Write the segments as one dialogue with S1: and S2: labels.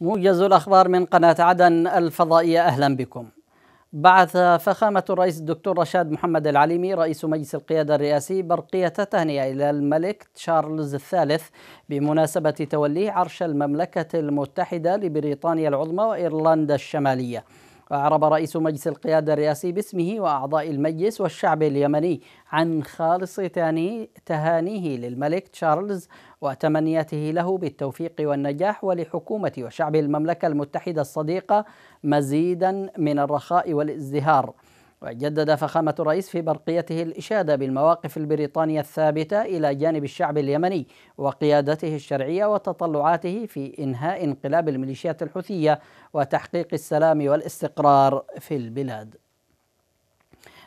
S1: موجز الأخبار من قناة عدن الفضائية أهلا بكم بعث فخامة الرئيس الدكتور رشاد محمد العليمي رئيس مجلس القيادة الرئاسي برقية تهنئة إلى الملك تشارلز الثالث بمناسبة توليه عرش المملكة المتحدة لبريطانيا العظمى وإيرلندا الشمالية وأعرب رئيس مجلس القيادة الرئاسي باسمه وأعضاء المجلس والشعب اليمني عن خالص تهانيه للملك تشارلز وتمنياته له بالتوفيق والنجاح ولحكومة وشعب المملكة المتحدة الصديقة مزيدا من الرخاء والازدهار وجدد فخامة الرئيس في برقيته الإشادة بالمواقف البريطانية الثابتة إلى جانب الشعب اليمني وقيادته الشرعية وتطلعاته في إنهاء انقلاب الميليشيات الحوثية وتحقيق السلام والاستقرار في البلاد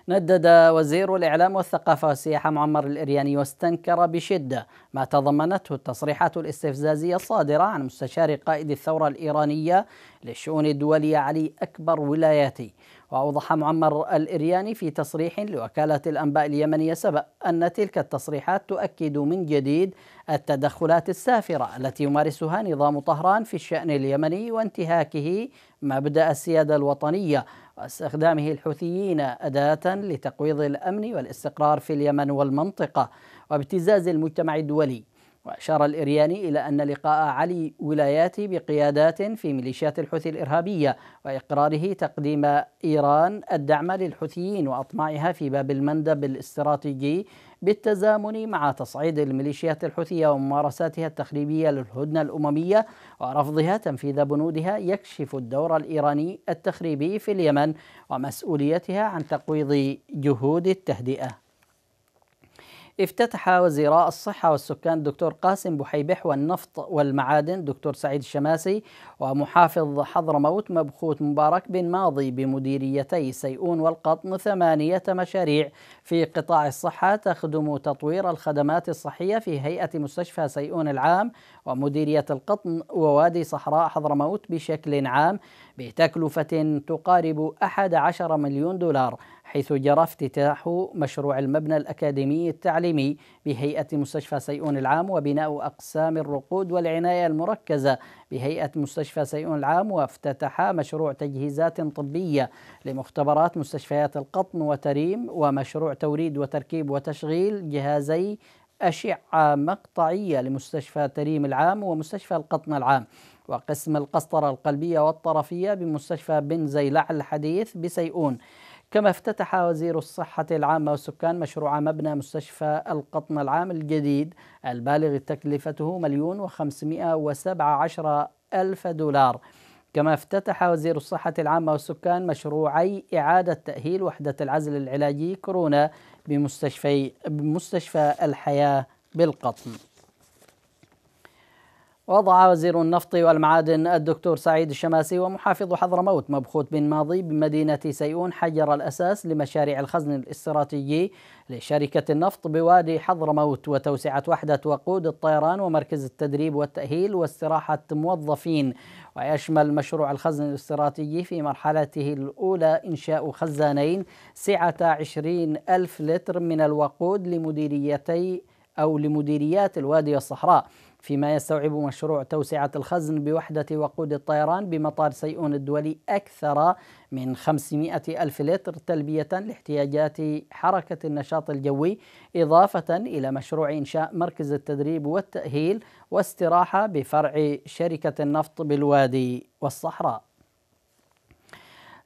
S1: ندد وزير الإعلام والثقافة والسياحة معمر الإرياني واستنكر بشدة ما تضمنته التصريحات الاستفزازية الصادرة عن مستشار قائد الثورة الإيرانية للشؤون الدولية علي أكبر ولاياتي وأوضح معمر الإرياني في تصريح لوكالة الأنباء اليمنية سبأ أن تلك التصريحات تؤكد من جديد التدخلات السافرة التي يمارسها نظام طهران في الشأن اليمني وانتهاكه مبدأ السيادة الوطنية واستخدامه الحوثيين أداة لتقويض الأمن والاستقرار في اليمن والمنطقة وابتزاز المجتمع الدولي وأشار الإرياني إلى أن لقاء علي ولاياتي بقيادات في ميليشيات الحوثي الإرهابية وإقراره تقديم إيران الدعم للحوثيين وأطماعها في باب المندب الاستراتيجي بالتزامن مع تصعيد الميليشيات الحوثية وممارساتها التخريبية للهدنة الأممية ورفضها تنفيذ بنودها يكشف الدور الإيراني التخريبي في اليمن ومسؤوليتها عن تقويض جهود التهدئة افتتح وزراء الصحة والسكان الدكتور قاسم بحيبح والنفط والمعادن دكتور سعيد الشماسي ومحافظ حضرموت مبخوت مبارك بن ماضي بمديريتي سيئون والقطن ثمانية مشاريع في قطاع الصحة تخدم تطوير الخدمات الصحية في هيئة مستشفى سيئون العام ومديرية القطن ووادي صحراء حضرموت بشكل عام بتكلفة تقارب 11 مليون دولار حيث جرى افتتاح مشروع المبنى الأكاديمي التعليمي بهيئة مستشفى سيئون العام وبناء أقسام الرقود والعناية المركزة بهيئة مستشفى سيئون العام وافتتح مشروع تجهيزات طبية لمختبرات مستشفيات القطن وتريم ومشروع توريد وتركيب وتشغيل جهازي أشعة مقطعية لمستشفى تريم العام ومستشفى القطن العام وقسم القسطرة القلبية والطرفية بمستشفى بن زيلع الحديث بسيئون كما افتتح وزير الصحة العامة والسكان مشروع مبنى مستشفى القطن العام الجديد البالغ تكلفته مليون وخمسمائة وسبعة عشر ألف دولار كما افتتح وزير الصحة العامة والسكان مشروعي إعادة تأهيل وحدة العزل العلاجي كورونا بمستشفي بمستشفى الحياة بالقطن وضع وزير النفط والمعادن الدكتور سعيد الشماسي ومحافظ حضرموت مبخوت بن ماضي بمدينة سيئون حجر الأساس لمشاريع الخزن الاستراتيجي لشركة النفط بوادي حضرموت وتوسعة وحدة وقود الطيران ومركز التدريب والتأهيل واستراحة موظفين ويشمل مشروع الخزن الاستراتيجي في مرحلته الأولى إنشاء خزانين سعة 20 ألف لتر من الوقود لمديريتي أو لمديريات الوادي والصحراء فيما يستوعب مشروع توسعة الخزن بوحدة وقود الطيران بمطار سيئون الدولي أكثر من 500 ألف لتر تلبية لاحتياجات حركة النشاط الجوي إضافة إلى مشروع إنشاء مركز التدريب والتأهيل واستراحة بفرع شركة النفط بالوادي والصحراء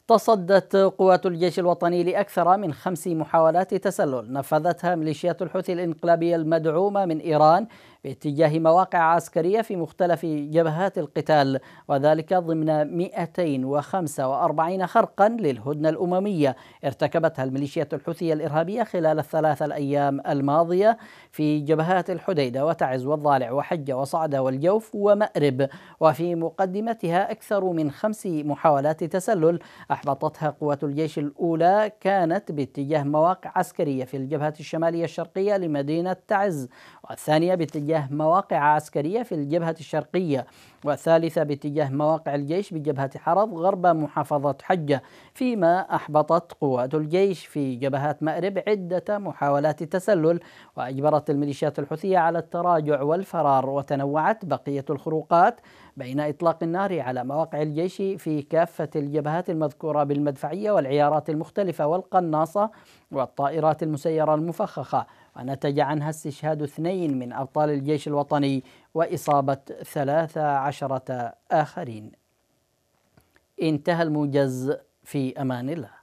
S1: تصدت قوات الجيش الوطني لأكثر من خمس محاولات تسلل نفذتها ميليشيات الحوثي الإنقلابية المدعومة من إيران باتجاه مواقع عسكرية في مختلف جبهات القتال وذلك ضمن 245 خرقا للهدنة الأممية ارتكبتها الميليشيات الحوثية الإرهابية خلال الثلاث الأيام الماضية في جبهات الحديدة وتعز والضالع وحجة وصعدة والجوف ومأرب وفي مقدمتها أكثر من خمس محاولات تسلل أحبطتها قوات الجيش الأولى كانت باتجاه مواقع عسكرية في الجبهة الشمالية الشرقية لمدينة تعز والثانية باتجاه مواقع عسكرية في الجبهة الشرقية والثالثة باتجاه مواقع الجيش بجبهة حرب غرب محافظة حجة فيما أحبطت قوات الجيش في جبهات مأرب عدة محاولات تسلل وأجبرت الميليشيات الحوثية على التراجع والفرار وتنوعت بقية الخروقات بين إطلاق النار على مواقع الجيش في كافة الجبهات المذكورة بالمدفعية والعيارات المختلفة والقناصة والطائرات المسيرة المفخخة ونتج عنها استشهاد اثنين من أبطال الجيش الوطني وإصابة ثلاثة عشرة آخرين انتهى الموجز في أمان الله